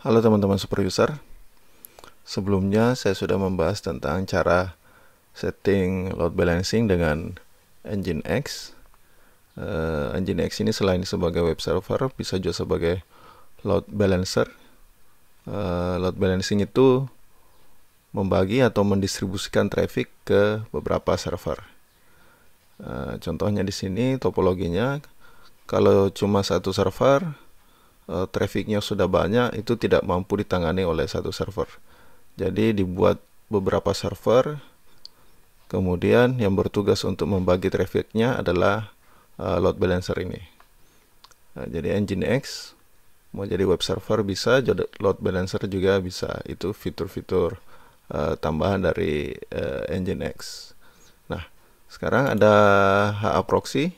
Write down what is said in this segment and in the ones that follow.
Halo teman-teman super user. Sebelumnya saya sudah membahas tentang cara setting load balancing dengan Engine X. Uh, Engine X ini selain sebagai web server bisa juga sebagai load balancer. Uh, load balancing itu membagi atau mendistribusikan traffic ke beberapa server. Uh, contohnya di sini topologinya kalau cuma satu server Eh, trafficnya sudah banyak itu tidak mampu ditangani oleh satu server. Jadi dibuat beberapa server, kemudian yang bertugas untuk membagi trafficnya adalah uh, load balancer ini. Nah, jadi Nginx mau jadi web server bisa, load balancer juga bisa. Itu fitur-fitur uh, tambahan dari uh, Nginx. Nah, sekarang ada HA proxy.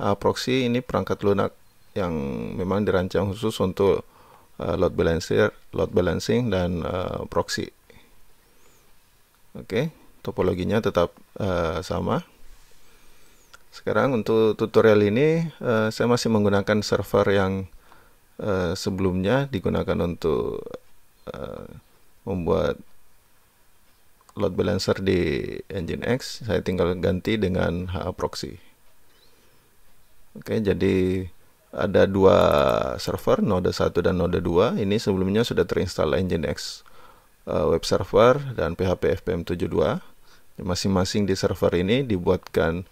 HA proxy ini perangkat lunak yang memang dirancang khusus untuk uh, load balancer, load balancing dan uh, proxy. Oke, okay, topologinya tetap uh, sama. Sekarang untuk tutorial ini uh, saya masih menggunakan server yang uh, sebelumnya digunakan untuk uh, membuat load balancer di Engine X. Saya tinggal ganti dengan HA proxy. Oke, okay, jadi ada dua server, Node 1 dan Node 2. Ini sebelumnya sudah terinstall Nginx eh, web server dan PHP FPM72. Masing-masing di server ini dibuatkan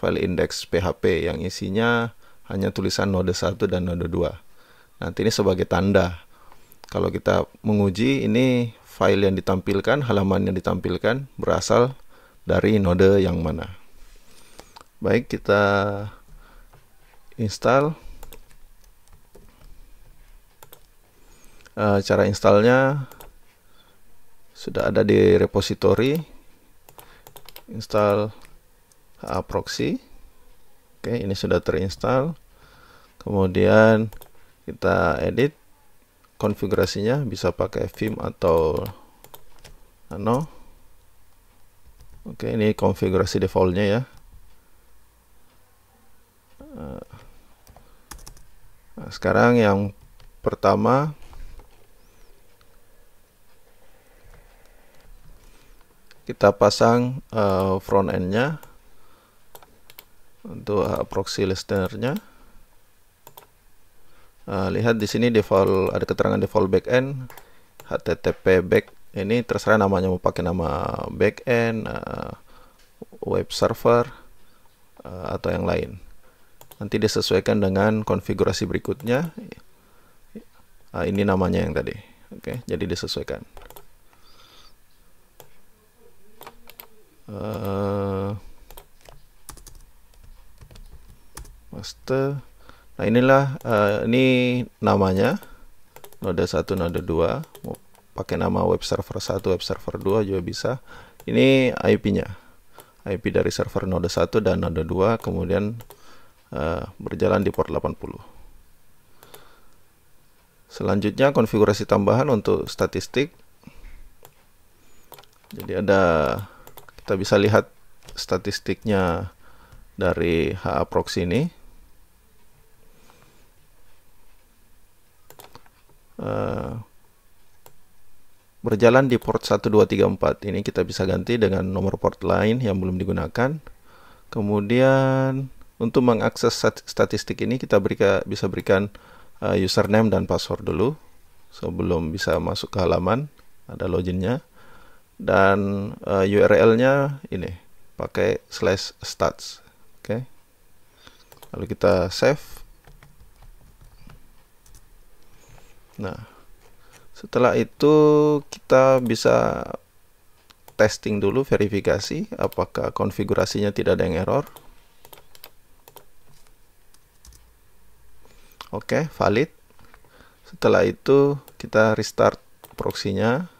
file index PHP yang isinya hanya tulisan Node 1 dan Node 2. Nanti ini sebagai tanda kalau kita menguji ini file yang ditampilkan, halaman yang ditampilkan berasal dari node yang mana. Baik, kita install Eh, cara installnya sudah ada di repository install HA proxy oke ini sudah terinstall kemudian kita edit konfigurasinya bisa pakai vim atau nano oke ini konfigurasi defaultnya ya eh, nah, sekarang yang pertama kita pasang uh, front end-nya untuk uh, proxy listener-nya. uh, lihat di sini default ada keterangan default back end http back ini terserah namanya mau pakai nama backend uh, eh, web server uh, atau yang lain nanti disesuaikan dengan konfigurasi berikutnya uh, ini namanya yang tadi oke okay, jadi disesuaikan uh, master nah inilah uh, ini namanya node 1 node 2 mau pakai nama web server 1 web server 2 juga bisa ini IP nya IP dari server node 1 dan node 2 kemudian uh, berjalan di port 80 Selanjutnya konfigurasi tambahan untuk statistik. Jadi ada kita bisa lihat statistiknya dari HA proxy ini. Uh, berjalan di port 1234. Ini kita bisa ganti dengan nomor port lain yang belum digunakan. Kemudian untuk mengakses statistik ini kita berika, bisa berikan uh, username dan password dulu sebelum bisa masuk ke halaman. Ada loginnya dan uh, eh, URL-nya ini pakai slash stats. Oke. Okay. Lalu kita save. Nah, setelah itu kita bisa testing dulu verifikasi apakah konfigurasinya tidak ada yang error. Oke, okay, valid. Setelah itu kita restart proxy-nya.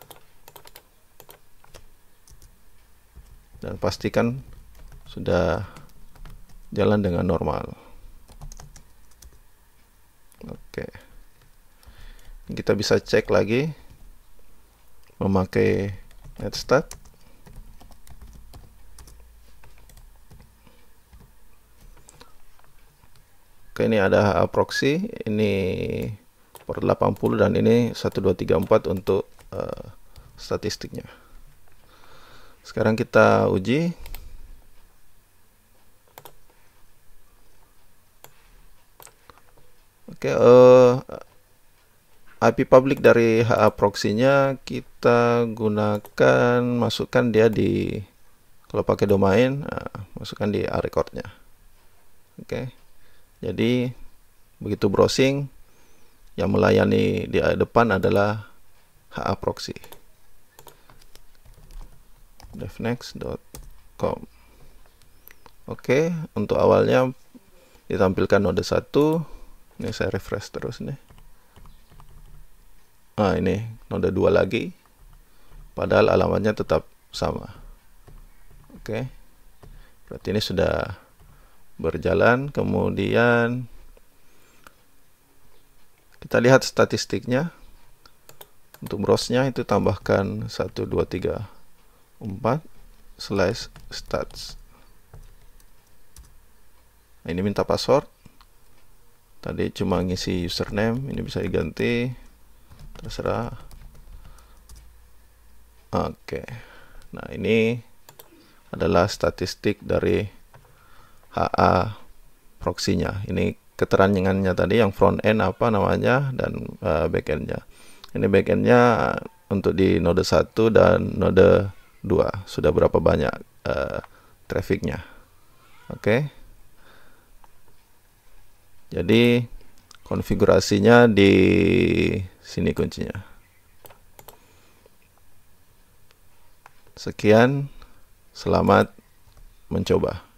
dan pastikan sudah jalan dengan normal oke kita bisa cek lagi memakai netstat oke ini ada proxy ini port 80 dan ini 1234 untuk uh, statistiknya sekarang kita uji. Oke, okay, uh, eh, IP public dari HA proxy-nya kita gunakan masukkan dia di kalau pakai domain nah, masukkan di A nya oke jadi begitu browsing yang melayani di depan adalah HA proxy devnext.com oke untuk awalnya ditampilkan node 1 ini saya refresh terus nih nah ini node 2 lagi padahal alamatnya tetap sama oke berarti ini sudah berjalan kemudian kita lihat statistiknya untuk browse-nya itu tambahkan 1 2 3 4 slash stats nah, ini minta password tadi cuma ngisi username ini bisa diganti terserah oke nah ini adalah statistik dari HA proxy-nya ini keterangannya tadi yang front end apa namanya dan uh, back end-nya ini back end-nya untuk di node 1 dan node dua sudah berapa banyak uh, trafficnya oke okay. jadi konfigurasinya di sini kuncinya sekian selamat mencoba